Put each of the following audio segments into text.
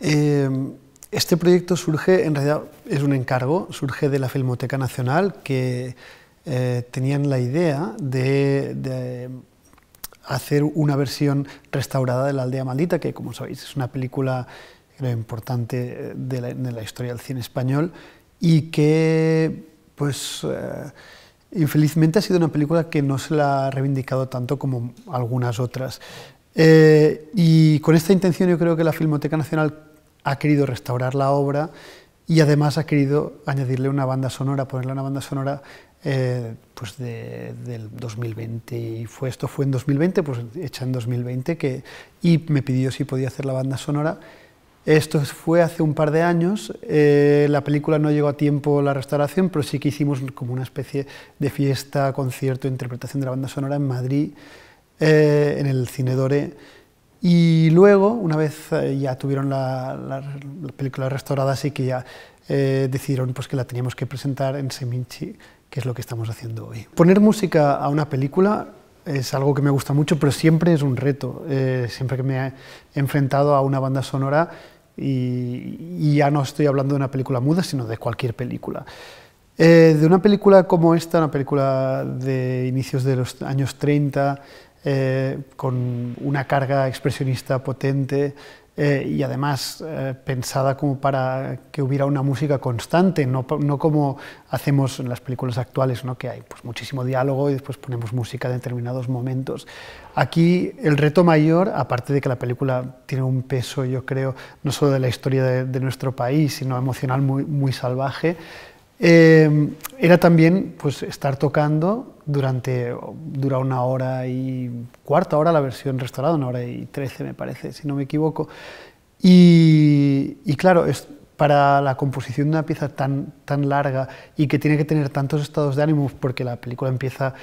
Em, este proyecto surge, en realidad es un encargo, surge de la Filmoteca Nacional que eh, tenían la idea de, hacer una versión restaurada de La Aldea Maldita, que como sabéis es una película importante de la, historia del cine español y que pues... Eh, infelizmente ha sido una película que no se la ha reivindicado tanto como algunas otras. Eh, y con esta intención yo creo que la Filmoteca Nacional ha querido restaurar la obra y además ha querido añadirle una banda sonora, ponerle una banda sonora eh, pues del 2020 y fue esto fue en 2020 pues hecha en 2020 que y me pidió si podía hacer la banda sonora esto fue hace un par de años eh, la película no llegó a tiempo la restauración pero sí que hicimos como una especie de fiesta concierto interpretación de la banda sonora en Madrid eh, en el d'Ore, Y luego, una vez eh, ya tuvieron la, la, la película restaurada, así que ya eh, decidieron pues, que la teníamos que presentar en Seminchi, que es lo que estamos haciendo hoy. Poner música a una película es algo que me gusta mucho, pero siempre es un reto. siempre que me he enfrentado a una banda sonora, y, ya no estoy hablando de una película muda, sino de cualquier película. de una película como esta, una película de inicios de los años 30, eh, con una carga expresionista potente eh, y además eh, pensada como para que hubiera una música constante, no, no, como hacemos en las películas actuales, ¿no? que hay pues, muchísimo diálogo y después ponemos música en determinados momentos. Aquí el reto mayor, aparte de que la película tiene un peso, yo creo, no solo de la historia de, de nuestro país, sino emocional muy, muy salvaje, Em, era también pues, estar tocando durante, dura una hora y cuarta hora la versión restaurada, una hora y trece me parece, si no me equivoco. Y, y claro, es, para la composición de una pieza tan, tan larga y que tiene que tener tantos estados de ánimo, porque la película empieza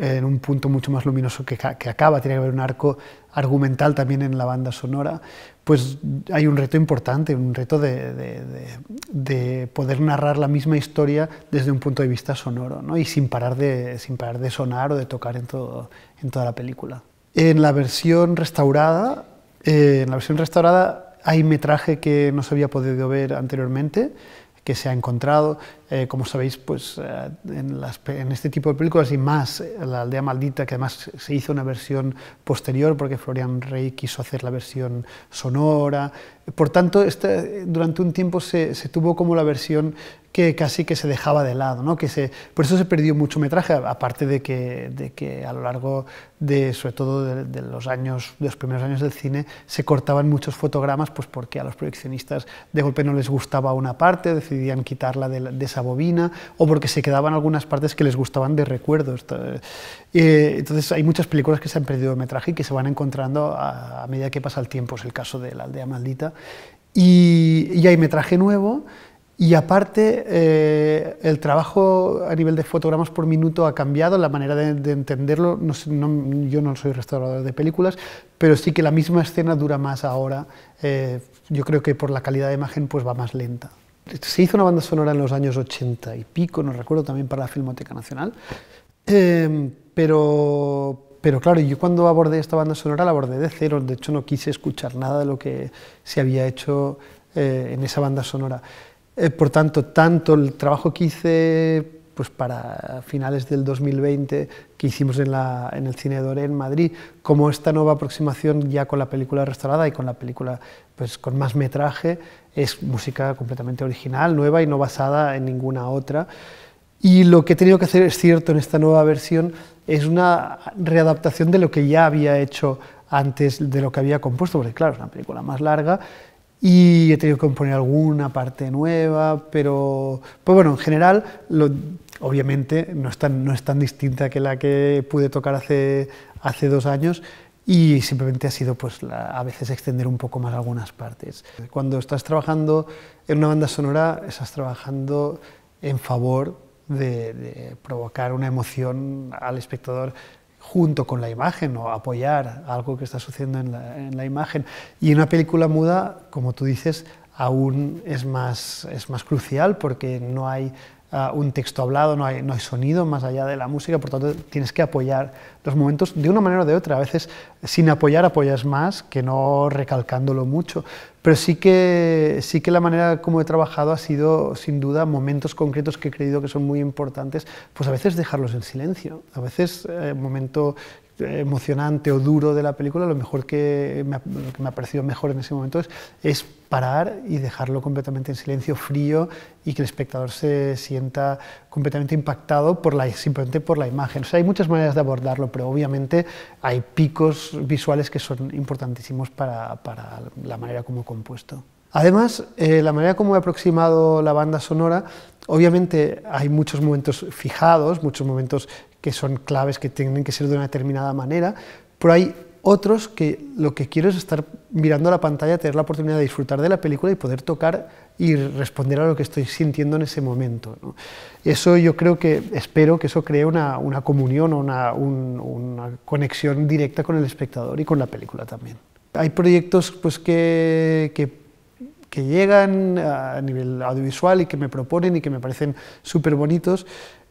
en un punto mucho más luminoso que, acaba, tiene que haber un arco argumental también en la banda sonora, pues hay un reto importante, un reto de, poder narrar la misma historia desde un punto de vista sonoro ¿no? y sin parar, de, sin parar de sonar o de tocar en, todo, en toda la película. En la versión restaurada, eh, en la versión restaurada hay metraje que no se había podido ver anteriormente, que se ha encontrado, eh, como sabéis, pues, eh, en, este tipo de películas y más eh, La aldea maldita, que además se hizo una versión posterior porque Florian Rey quiso hacer la versión sonora. Por tanto, este, durante un tiempo se, tuvo como la versión que casi que se dejaba de lado, ¿no? que se, por eso se perdió mucho metraje, aparte de que, de que a lo largo de, sobre todo de, los años, de los primeros años del cine, se cortaban muchos fotogramas, pues porque a los proyeccionistas de golpe no les gustaba una parte, decidían quitarla de esa bobina o porque se quedaban algunas partes que les gustaban de recuerdos. Eh, entonces hay muchas películas que se han perdido de metraje y que se van encontrando a, medida que pasa el tiempo, es el caso de La aldea maldita, y, hay metraje nuevo. Y aparte, eh, el trabajo a nivel de fotogramas por minuto ha cambiado, la manera de, entenderlo, yo no soy restaurador de películas, pero sí que la misma escena dura más ahora, eh, yo creo que por la calidad de imagen pues va más lenta. Se hizo una banda sonora en los años 80 y pico, no recuerdo, también para la Filmoteca Nacional. Em, pero, claro, yo cuando abordé esta banda sonora la abordé de cero, de hecho no quise escuchar nada de lo que se había hecho eh, en esa banda sonora. Eh, por tanto, tanto el trabajo que hice pues, para finales del 2020 que hicimos en, el Cine Doré en Madrid, como esta nueva aproximación ya con la película restaurada y con la película pues, con más metraje, es música completamente original, nueva y no basada en ninguna otra. Y lo que he tenido que hacer, es cierto, en esta nueva versión, es una readaptación de lo que ya había hecho antes de lo que había compuesto, porque claro, es una película más larga y he tenido que componer alguna parte nueva, pero pues bueno, en general, obviamente no es, tan, no es tan distinta que la que pude tocar hace, hace dos años, y simplemente ha sido pues a veces extender un poco más algunas partes. Cuando estás trabajando en una banda sonora, estás trabajando en favor de, provocar una emoción al espectador junto con la imagen o apoyar algo que está sucediendo en la, imagen. Y en una película muda, como tú dices, aún es más, es más crucial porque no hay Ah, un texto hablado, no hay, no hay sonido más allá de la música, por tanto tienes que apoyar los momentos de una manera o de otra. A veces sin apoyar apoyas más que no recalcándolo mucho. Pero sí que, sí que la manera como he trabajado ha sido, sin duda, momentos concretos que he creído que son muy importantes, pues a veces dejarlos en silencio, a veces eh, momento emocionante o duro de la película, lo mejor que me ha, parecido mejor en ese momento es, parar y dejarlo completamente en silencio, frío, y que el espectador se sienta completamente impactado por la, simplemente por la imagen. hay muchas maneras de abordarlo, pero obviamente hay picos visuales que son importantísimos para, la manera como he compuesto. Además, eh, la manera como he aproximado la banda sonora, obviamente hay muchos momentos fijados, muchos momentos que son claves que tienen que ser de una determinada manera, pero hay otros que lo que quiero es estar mirando la pantalla, tener la oportunidad de disfrutar de la película y poder tocar y responder a lo que estoy sintiendo en ese momento. Eso yo creo que, espero que eso cree una, comunión o una, conexión directa con el espectador y con la película también. Hay proyectos pues, que, que que llegan a nivel audiovisual y que me proponen y que me parecen súper bonitos,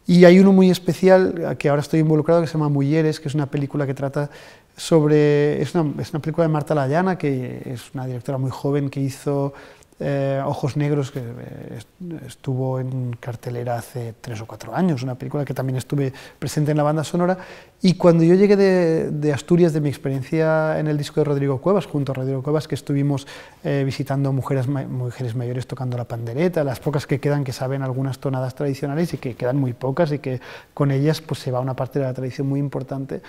y hay uno muy especial, que ahora estoy involucrado, que se llama Mujeres, que es una película que trata sobre... Es una, es una película de Marta Layana, que es una directora muy joven que hizo eh, Ojos Negros, que eh, estuvo en cartelera hace tres o cuatro años, una película que también estuve presente en la banda sonora. Y cuando yo llegué de, Asturias, de mi experiencia en el disco de Rodrigo Cuevas, junto a Rodrigo Cuevas, que estuvimos eh, visitando mujeres, mujeres mayores tocando la pandereta, las pocas que quedan que saben algunas tonadas tradicionales y que quedan muy pocas y que con ellas pues, se va una parte de la tradición muy importante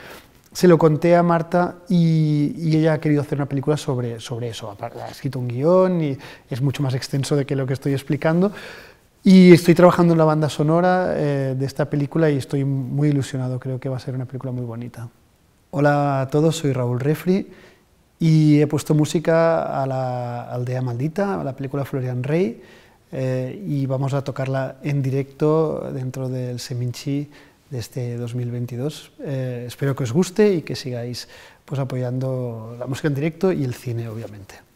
se lo conté a Marta y, ella ha querido hacer una película sobre, sobre eso. Ha escrito un guión y es mucho más extenso de que lo que estoy explicando. Y estoy trabajando en la banda sonora eh, de esta película y estoy muy ilusionado. Creo que va a ser una película muy bonita. Hola a todos, soy Raúl Refri y he puesto música a la Aldea Maldita, a la película Florian Rey, eh, y vamos a tocarla en directo dentro del Seminchi, de este 2022. Eh, espero que os guste y que sigáis pues, apoyando la música en directo y el cine, obviamente.